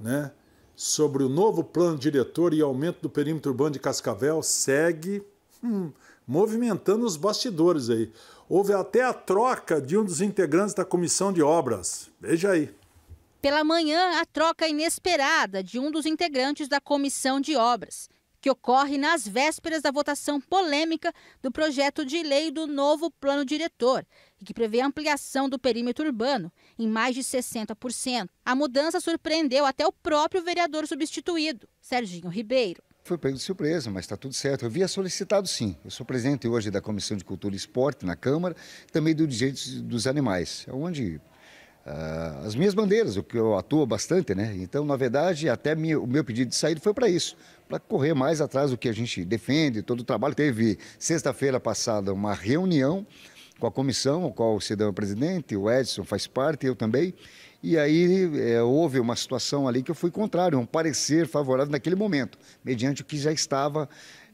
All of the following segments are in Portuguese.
né, sobre o novo plano diretor e aumento do perímetro urbano de Cascavel segue hum, movimentando os bastidores aí. Houve até a troca de um dos integrantes da comissão de obras. Veja aí. Pela manhã, a troca inesperada de um dos integrantes da comissão de obras que ocorre nas vésperas da votação polêmica do projeto de lei do novo plano diretor, e que prevê a ampliação do perímetro urbano em mais de 60%. A mudança surpreendeu até o próprio vereador substituído, Serginho Ribeiro. Foi pego de surpresa, mas está tudo certo. Eu havia solicitado sim. Eu sou presidente hoje da Comissão de Cultura e Esporte na Câmara, também do Direitos dos Animais, onde uh, as minhas bandeiras, o que eu atuo bastante, né? Então, na verdade, até minha, o meu pedido de saída foi para isso, para correr mais atrás do que a gente defende, todo o trabalho. Teve sexta-feira passada uma reunião com a comissão, a qual o Cidão é presidente, o Edson faz parte, eu também. E aí é, houve uma situação ali que eu fui contrário, um parecer favorável naquele momento, mediante o que já estava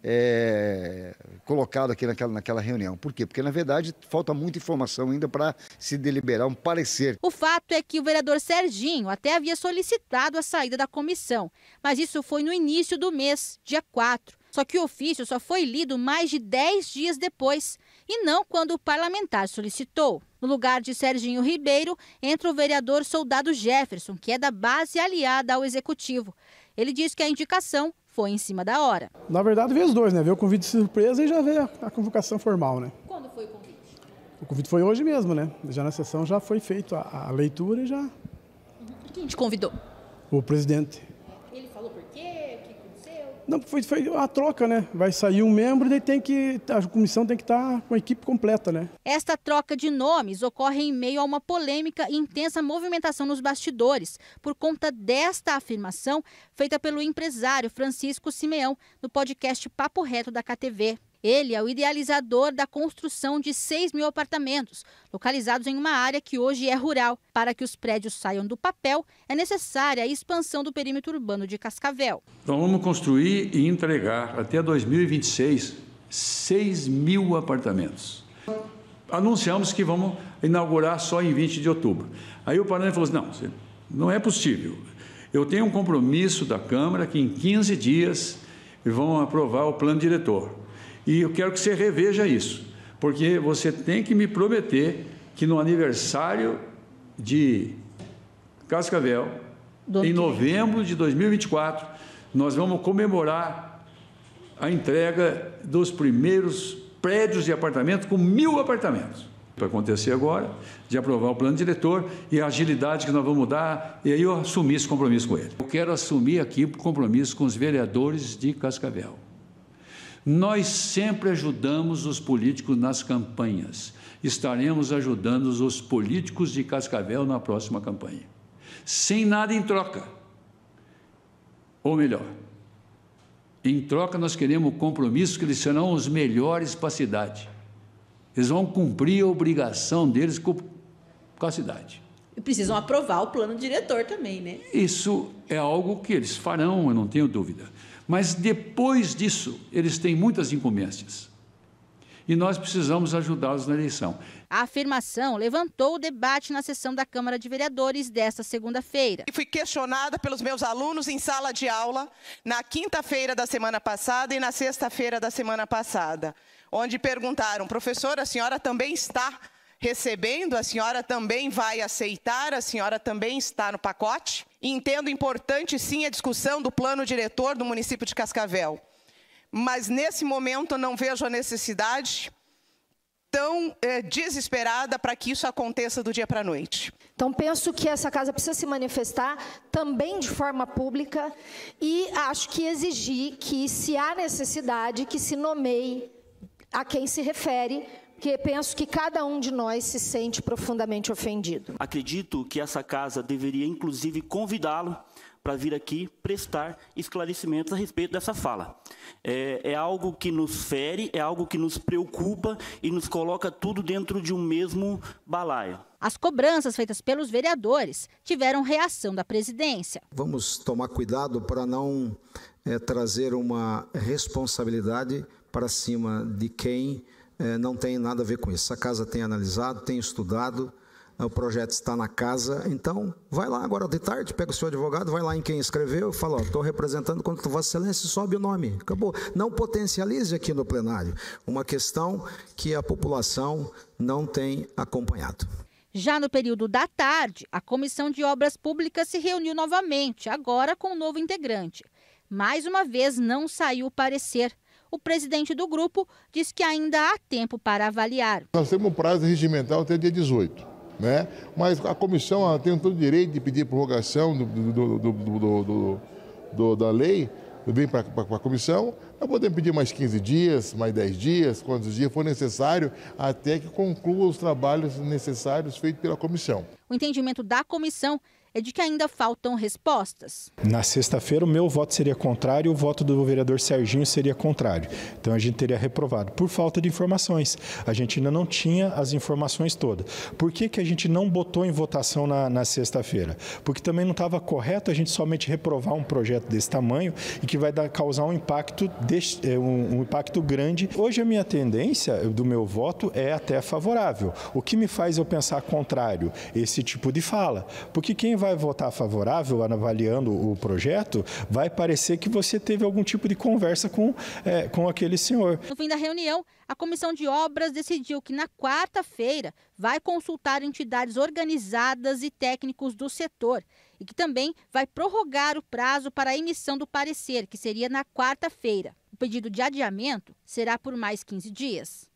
é, colocado aqui naquela, naquela reunião. Por quê? Porque, na verdade, falta muita informação ainda para se deliberar um parecer. O fato é que o vereador Serginho até havia solicitado a saída da comissão, mas isso foi no início do mês, dia 4. Só que o ofício só foi lido mais de 10 dias depois, e não quando o parlamentar solicitou. No lugar de Serginho Ribeiro, entra o vereador Soldado Jefferson, que é da base aliada ao executivo. Ele diz que a indicação foi em cima da hora. Na verdade, veio os dois, né? Veio o convite de surpresa e já veio a convocação formal, né? Quando foi o convite? O convite foi hoje mesmo, né? Já na sessão já foi feita a, a leitura e já. quem te convidou? O presidente. Não, foi, foi a troca, né? Vai sair um membro e tem que a comissão tem que estar tá com a equipe completa, né? Esta troca de nomes ocorre em meio a uma polêmica e intensa movimentação nos bastidores por conta desta afirmação feita pelo empresário Francisco Simeão no podcast Papo Reto da KTV. Ele é o idealizador da construção de 6 mil apartamentos, localizados em uma área que hoje é rural. Para que os prédios saiam do papel, é necessária a expansão do perímetro urbano de Cascavel. Então vamos construir e entregar até 2026 6 mil apartamentos. Anunciamos que vamos inaugurar só em 20 de outubro. Aí o Paraná falou assim, não, não é possível. Eu tenho um compromisso da Câmara que em 15 dias vão aprovar o plano diretor. E eu quero que você reveja isso, porque você tem que me prometer que no aniversário de Cascavel, Do em novembro de 2024, nós vamos comemorar a entrega dos primeiros prédios de apartamento com mil apartamentos. Para acontecer agora, de aprovar o plano diretor e a agilidade que nós vamos dar, e aí eu assumi esse compromisso com ele. Eu quero assumir aqui o compromisso com os vereadores de Cascavel. Nós sempre ajudamos os políticos nas campanhas. Estaremos ajudando os políticos de Cascavel na próxima campanha. Sem nada em troca. Ou melhor, em troca nós queremos compromissos que eles serão os melhores para a cidade. Eles vão cumprir a obrigação deles com a cidade. E precisam aprovar o plano diretor também, né? Isso é algo que eles farão, eu não tenho dúvida. Mas depois disso, eles têm muitas incumbências. E nós precisamos ajudá-los na eleição. A afirmação levantou o debate na sessão da Câmara de Vereadores desta segunda-feira. Fui questionada pelos meus alunos em sala de aula na quinta-feira da semana passada e na sexta-feira da semana passada, onde perguntaram: professora, a senhora também está recebendo, a senhora também vai aceitar, a senhora também está no pacote. Entendo importante, sim, a discussão do plano diretor do município de Cascavel. Mas, nesse momento, não vejo a necessidade tão é, desesperada para que isso aconteça do dia para a noite. Então, penso que essa casa precisa se manifestar também de forma pública e acho que exigir que, se há necessidade, que se nomeie a quem se refere, que penso que cada um de nós se sente profundamente ofendido. Acredito que essa casa deveria, inclusive, convidá-lo para vir aqui prestar esclarecimentos a respeito dessa fala. É, é, algo que nos fere, é algo que nos preocupa e nos coloca tudo dentro de um mesmo balaio. As cobranças feitas pelos vereadores tiveram reação da presidência. Vamos tomar cuidado para não é, trazer uma responsabilidade para cima de quem é, não tem nada a ver com isso. A casa tem analisado, tem estudado, o projeto está na casa. Então, vai lá agora de tarde, pega o seu advogado, vai lá em quem escreveu e fala: estou representando contra Vossa Excelência, sobe o nome. Acabou. Não potencialize aqui no plenário uma questão que a população não tem acompanhado. Já no período da tarde, a Comissão de Obras Públicas se reuniu novamente, agora com um novo integrante. Mais uma vez, não saiu parecer o presidente do grupo diz que ainda há tempo para avaliar. Nós temos um prazo regimental até dia 18. Né? Mas a comissão tem todo o direito de pedir prorrogação do, do, do, do da lei, vem para a comissão, nós podemos pedir mais 15 dias, mais 10 dias, quantos dias for necessário, até que conclua os trabalhos necessários feitos pela comissão. O entendimento da comissão é de que ainda faltam respostas. Na sexta-feira, o meu voto seria contrário, o voto do vereador Serginho seria contrário. Então a gente teria reprovado por falta de informações. A gente ainda não tinha as informações todas. Por que, que a gente não botou em votação na, na sexta-feira? Porque também não estava correto a gente somente reprovar um projeto desse tamanho e que vai dar, causar um impacto, deste, é, um, um impacto grande. Hoje a minha tendência do meu voto é até favorável. O que me faz eu pensar contrário? Esse tipo de fala. Porque quem vai vai votar favorável, avaliando o projeto, vai parecer que você teve algum tipo de conversa com, é, com aquele senhor. No fim da reunião, a Comissão de Obras decidiu que na quarta-feira vai consultar entidades organizadas e técnicos do setor e que também vai prorrogar o prazo para a emissão do parecer, que seria na quarta-feira. O pedido de adiamento será por mais 15 dias.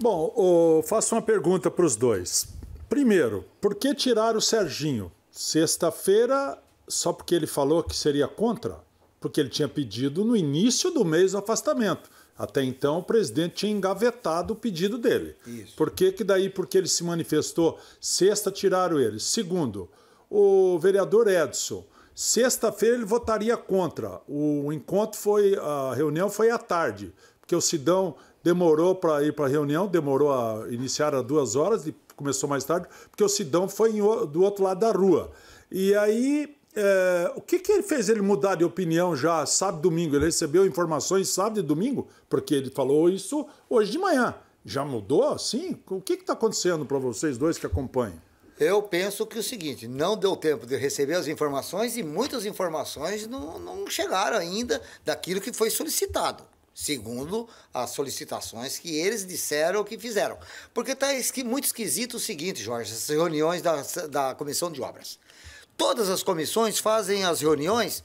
Bom, faço uma pergunta para os dois. Primeiro, por que tirar o Serginho? Sexta-feira, só porque ele falou que seria contra? Porque ele tinha pedido no início do mês o afastamento. Até então, o presidente tinha engavetado o pedido dele. Isso. Por que, que daí, porque ele se manifestou, sexta tiraram ele? Segundo, o vereador Edson, sexta-feira ele votaria contra. O encontro foi, a reunião foi à tarde, porque o Sidão demorou para ir para a reunião, demorou a iniciar a duas horas e começou mais tarde, porque o Sidão foi do outro lado da rua. E aí, é, o que, que ele fez ele mudar de opinião já sábado domingo? Ele recebeu informações sábado e domingo? Porque ele falou isso hoje de manhã. Já mudou? Sim? O que está acontecendo para vocês dois que acompanham? Eu penso que é o seguinte, não deu tempo de receber as informações e muitas informações não, não chegaram ainda daquilo que foi solicitado segundo as solicitações que eles disseram que fizeram. Porque está muito esquisito o seguinte, Jorge, essas reuniões da, da Comissão de Obras. Todas as comissões fazem as reuniões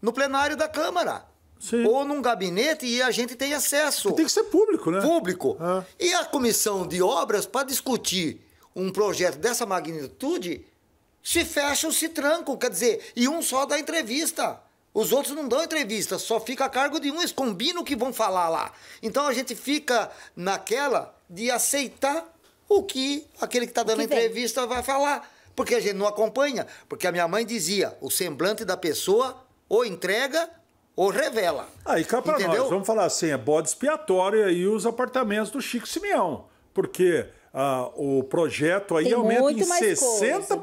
no plenário da Câmara. Sim. Ou num gabinete e a gente tem acesso. Tem que ser público, né? Público. É. E a comissão de obras, para discutir um projeto dessa magnitude, se fecham, se trancam, quer dizer, e um só dá entrevista. Os outros não dão entrevista, só fica a cargo de um, eles combinam o que vão falar lá. Então a gente fica naquela de aceitar o que aquele que está dando que entrevista vai falar. Porque a gente não acompanha. Porque a minha mãe dizia: o semblante da pessoa ou entrega ou revela. Aí cá para nós, vamos falar assim: é bode expiatório aí os apartamentos do Chico Simeão. Porque ah, o projeto aí Tem aumenta em 60%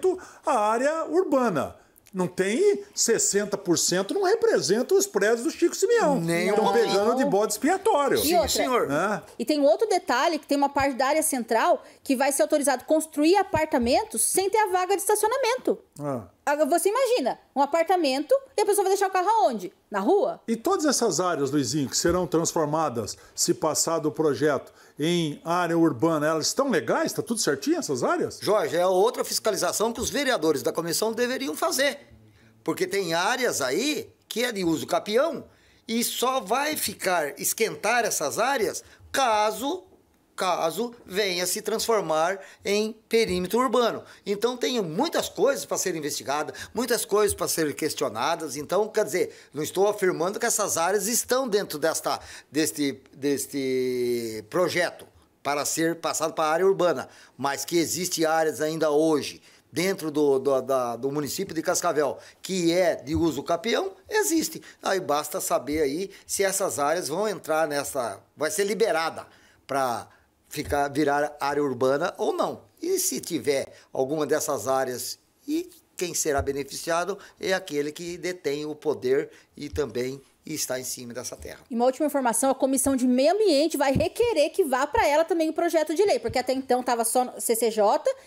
coisa. a área urbana. Não tem 60%, não representa os prédios do Chico Simeão. Nem Estão pegando de bode expiatório. E Sim, senhor. Né? E tem outro detalhe, que tem uma parte da área central que vai ser autorizado construir apartamentos sem ter a vaga de estacionamento. Ah. Você imagina, um apartamento e a pessoa vai deixar o carro aonde? Na rua? E todas essas áreas, Luizinho, que serão transformadas, se passado o projeto, em área urbana, elas estão legais? Está tudo certinho essas áreas? Jorge, é outra fiscalização que os vereadores da comissão deveriam fazer. Porque tem áreas aí que é de uso capião e só vai ficar esquentar essas áreas caso caso venha se transformar em perímetro urbano. Então tem muitas coisas para ser investigadas, muitas coisas para ser questionadas. Então, quer dizer, não estou afirmando que essas áreas estão dentro desta, deste, deste projeto para ser passado para a área urbana, mas que existe áreas ainda hoje dentro do, do, da, do município de Cascavel, que é de uso capião, existe. Aí basta saber aí se essas áreas vão entrar nessa, vai ser liberada para ficar, virar área urbana ou não. E se tiver alguma dessas áreas, e quem será beneficiado é aquele que detém o poder e também está em cima dessa terra. E uma última informação, a Comissão de Meio Ambiente vai requerer que vá para ela também o projeto de lei, porque até então estava só CCJ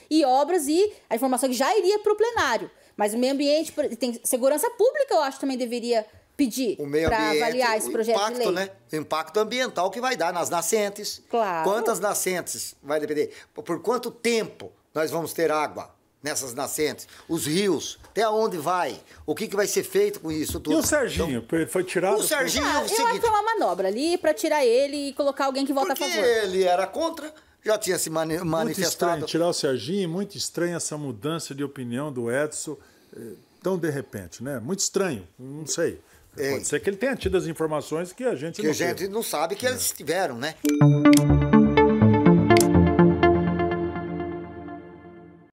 e obras e a informação que já iria para o plenário. Mas o meio ambiente, tem segurança pública, eu acho, também deveria pedir para avaliar esse projeto impacto, de lei? Né? O impacto ambiental que vai dar nas nascentes. Claro. Quantas nascentes vai depender? Por quanto tempo nós vamos ter água? Nessas nascentes, os rios, até onde vai? O que, que vai ser feito com isso tudo? E o Serginho? Então, foi tirado? O Serginho. Ah, é o seguinte, eu acho que foi uma manobra ali para tirar ele e colocar alguém que vota a favor. Ele era contra, já tinha se mani manifestado. Muito estranho tirar o Serginho, muito estranha essa mudança de opinião do Edson eh, tão de repente, né? Muito estranho, não sei. É. Pode ser que ele tenha tido as informações que a gente que não a gente não sabe que é. eles tiveram, né?